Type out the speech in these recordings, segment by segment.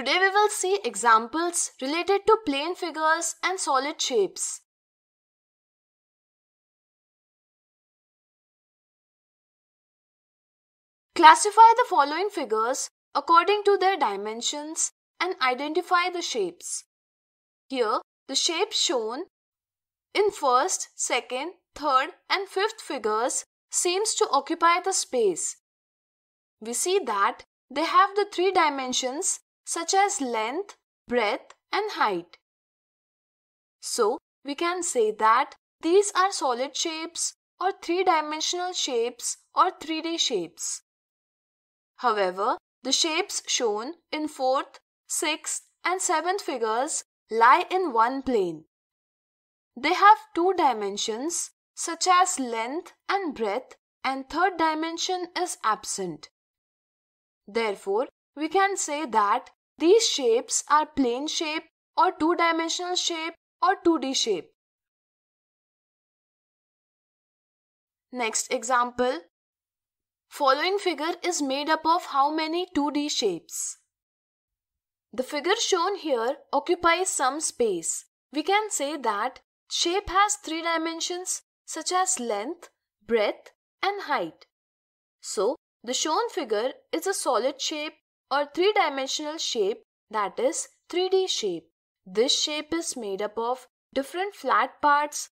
Today we will see examples related to plane figures and solid shapes. Classify the following figures according to their dimensions and identify the shapes. Here, the shapes shown in first, second, third and fifth figures seems to occupy the space. We see that they have the three dimensions such as length, breadth and height. So, we can say that these are solid shapes or three-dimensional shapes or 3D shapes. However, the shapes shown in 4th, 6th and 7th figures lie in one plane. They have two dimensions such as length and breadth and third dimension is absent. Therefore, we can say that these shapes are plane shape or two-dimensional shape or 2D shape. Next example. Following figure is made up of how many 2D shapes? The figure shown here occupies some space. We can say that shape has three dimensions such as length, breadth and height. So, the shown figure is a solid shape or three-dimensional shape that is 3D shape. This shape is made up of different flat parts.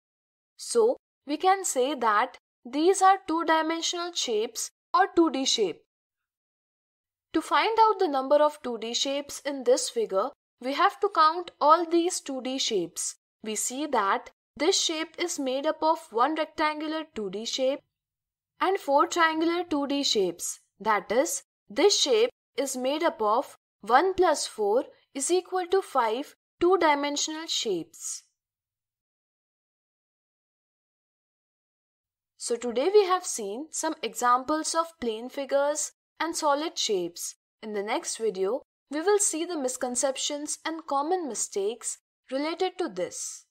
So we can say that these are two-dimensional shapes or 2D shape. To find out the number of 2D shapes in this figure, we have to count all these 2D shapes. We see that this shape is made up of one rectangular 2D shape and four triangular 2D shapes. That is, this shape is made up of 1 plus 4 is equal to 5 two-dimensional shapes. So today we have seen some examples of plane figures and solid shapes. In the next video, we will see the misconceptions and common mistakes related to this.